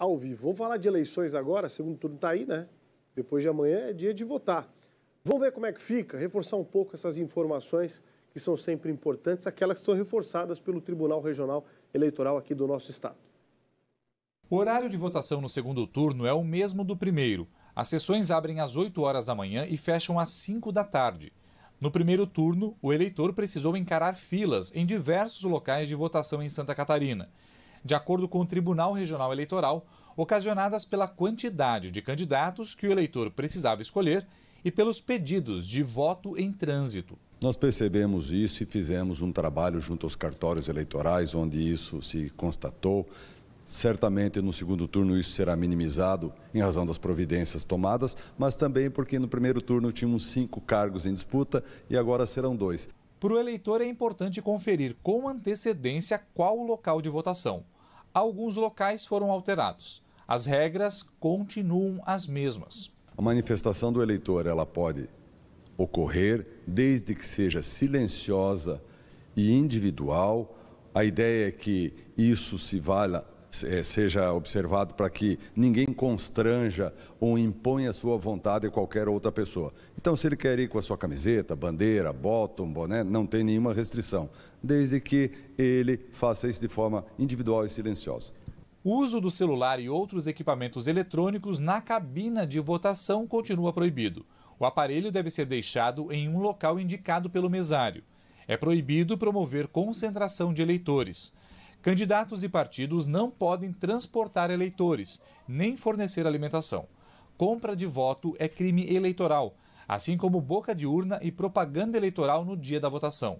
ao vivo. Vamos falar de eleições agora, segundo turno está aí, né? Depois de amanhã é dia de votar. Vamos ver como é que fica, reforçar um pouco essas informações que são sempre importantes, aquelas que são reforçadas pelo Tribunal Regional Eleitoral aqui do nosso estado. O horário de votação no segundo turno é o mesmo do primeiro. As sessões abrem às 8 horas da manhã e fecham às 5 da tarde. No primeiro turno, o eleitor precisou encarar filas em diversos locais de votação em Santa Catarina de acordo com o Tribunal Regional Eleitoral, ocasionadas pela quantidade de candidatos que o eleitor precisava escolher e pelos pedidos de voto em trânsito. Nós percebemos isso e fizemos um trabalho junto aos cartórios eleitorais, onde isso se constatou. Certamente no segundo turno isso será minimizado em razão das providências tomadas, mas também porque no primeiro turno tínhamos cinco cargos em disputa e agora serão dois. Para o eleitor é importante conferir com antecedência qual o local de votação. Alguns locais foram alterados. As regras continuam as mesmas. A manifestação do eleitor ela pode ocorrer desde que seja silenciosa e individual. A ideia é que isso se valha eh, seja observado para que ninguém constranja ou imponha sua vontade a qualquer outra pessoa. Então, se ele quer ir com a sua camiseta, bandeira, bottom, boné, não tem nenhuma restrição, desde que ele faça isso de forma individual e silenciosa. O uso do celular e outros equipamentos eletrônicos na cabina de votação continua proibido. O aparelho deve ser deixado em um local indicado pelo mesário. É proibido promover concentração de eleitores. Candidatos e partidos não podem transportar eleitores, nem fornecer alimentação. Compra de voto é crime eleitoral, assim como boca de urna e propaganda eleitoral no dia da votação.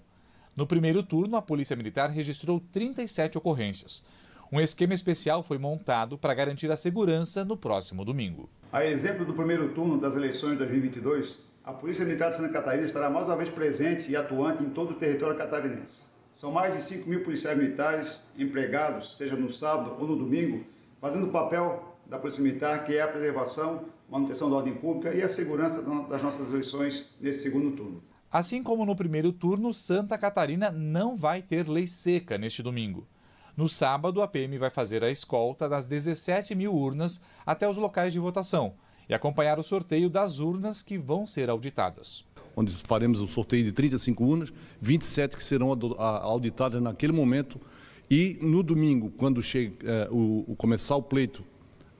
No primeiro turno, a Polícia Militar registrou 37 ocorrências. Um esquema especial foi montado para garantir a segurança no próximo domingo. A exemplo do primeiro turno das eleições de 2022, a Polícia Militar de Santa Catarina estará mais uma vez presente e atuante em todo o território catarinense. São mais de 5 mil policiais militares empregados, seja no sábado ou no domingo, fazendo o papel da Polícia Militar, que é a preservação, manutenção da ordem pública e a segurança das nossas eleições nesse segundo turno. Assim como no primeiro turno, Santa Catarina não vai ter lei seca neste domingo. No sábado, a PM vai fazer a escolta das 17 mil urnas até os locais de votação e acompanhar o sorteio das urnas que vão ser auditadas. Onde faremos o sorteio de 35 urnas, 27 que serão auditadas naquele momento. E no domingo, quando chega, eh, o, o, começar o pleito,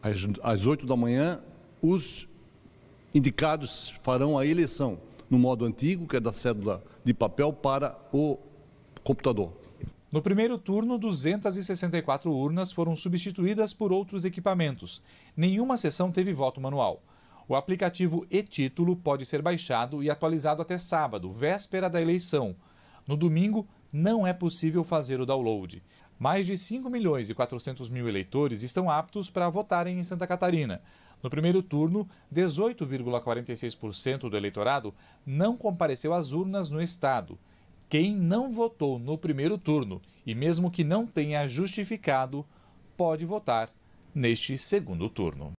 às, às 8 da manhã, os indicados farão a eleição no modo antigo, que é da cédula de papel, para o computador. No primeiro turno, 264 urnas foram substituídas por outros equipamentos. Nenhuma sessão teve voto manual. O aplicativo e-título pode ser baixado e atualizado até sábado, véspera da eleição. No domingo, não é possível fazer o download. Mais de 5 milhões e 400 mil eleitores estão aptos para votarem em Santa Catarina. No primeiro turno, 18,46% do eleitorado não compareceu às urnas no estado. Quem não votou no primeiro turno e mesmo que não tenha justificado, pode votar neste segundo turno.